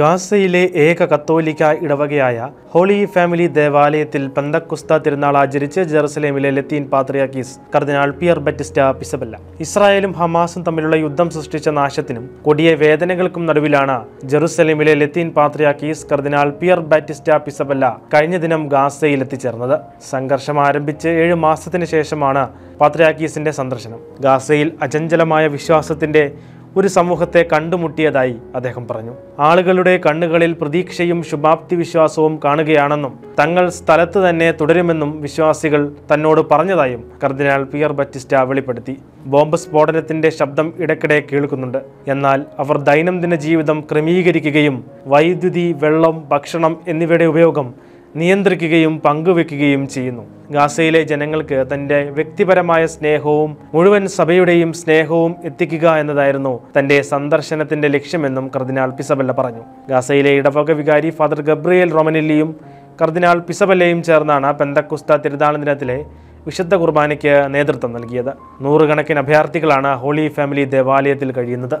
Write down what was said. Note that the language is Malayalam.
ഗാസയിലെ ഏക കത്തോലിക്ക ഇടവകയായ ഹോളി ഫാമിലി ദേവാലയത്തിൽ പന്തക്കുസ്ത തിരുനാൾ ആചരിച്ച് ജെറുസലേമിലെ ലത്തീൻ പാത്രിയാക്കീസ് കർദിനാൾ പിയർ ബറ്റിസ്റ്റ പിസബല്ല ഇസ്രായേലും ഹമാസും തമ്മിലുള്ള യുദ്ധം സൃഷ്ടിച്ച നാശത്തിനും കൊടിയ വേദനകൾക്കും നടുവിലാണ് ജെറുസലേമിലെ ലത്തീൻ പാത്രിയാക്കീസ് കർദിനാൾ പിയർ ബാറ്റിസ്റ്റ പിസബല്ല കഴിഞ്ഞ ദിനം ഗാസയിൽ എത്തിച്ചേർന്നത് സംഘർഷം ആരംഭിച്ച് ഏഴ് മാസത്തിന് ശേഷമാണ് പാത്രിയാക്കീസിന്റെ സന്ദർശനം ഗാസയിൽ അചഞ്ചലമായ വിശ്വാസത്തിന്റെ ഒരു സമൂഹത്തെ കണ്ടുമുട്ടിയതായി അദ്ദേഹം പറഞ്ഞു ആളുകളുടെ കണ്ണുകളിൽ പ്രതീക്ഷയും ശുഭാപ്തി വിശ്വാസവും കാണുകയാണെന്നും തങ്ങൾ സ്ഥലത്ത് തന്നെ തുടരുമെന്നും വിശ്വാസികൾ തന്നോട് പറഞ്ഞതായും കർദിനാൾ പിയർ ബറ്റിസ്റ്റ വെളിപ്പെടുത്തി ബോംബ് സ്ഫോടനത്തിന്റെ ശബ്ദം ഇടയ്ക്കിടെ കേൾക്കുന്നുണ്ട് എന്നാൽ അവർ ദൈനംദിന ജീവിതം ക്രമീകരിക്കുകയും വൈദ്യുതി വെള്ളം ഭക്ഷണം എന്നിവയുടെ ഉപയോഗം നിയന്ത്രിക്കുകയും പങ്കുവെക്കുകയും ചെയ്യുന്നു ഗാസയിലെ ജനങ്ങൾക്ക് തന്റെ വ്യക്തിപരമായ സ്നേഹവും മുഴുവൻ സഭയുടെയും സ്നേഹവും എത്തിക്കുക എന്നതായിരുന്നു തന്റെ സന്ദർശനത്തിന്റെ ലക്ഷ്യമെന്നും കർദിനാൾ പിസബല്ല പറഞ്ഞു ഗാസയിലെ ഇടവക വികാരി ഫാദർ ഗബ്രിയേൽ റൊമനില്ലിയും കർദിനാൾ പിസബല്ലയും ചേർന്നാണ് പെന്തക്കുസ്ത തിരുനാൾ ദിനത്തിലെ വിശുദ്ധ കുർബാനയ്ക്ക് നേതൃത്വം നൽകിയത് നൂറുകണക്കിന് അഭയാർത്ഥികളാണ് ഹോളി ഫാമിലി ദേവാലയത്തിൽ കഴിയുന്നത്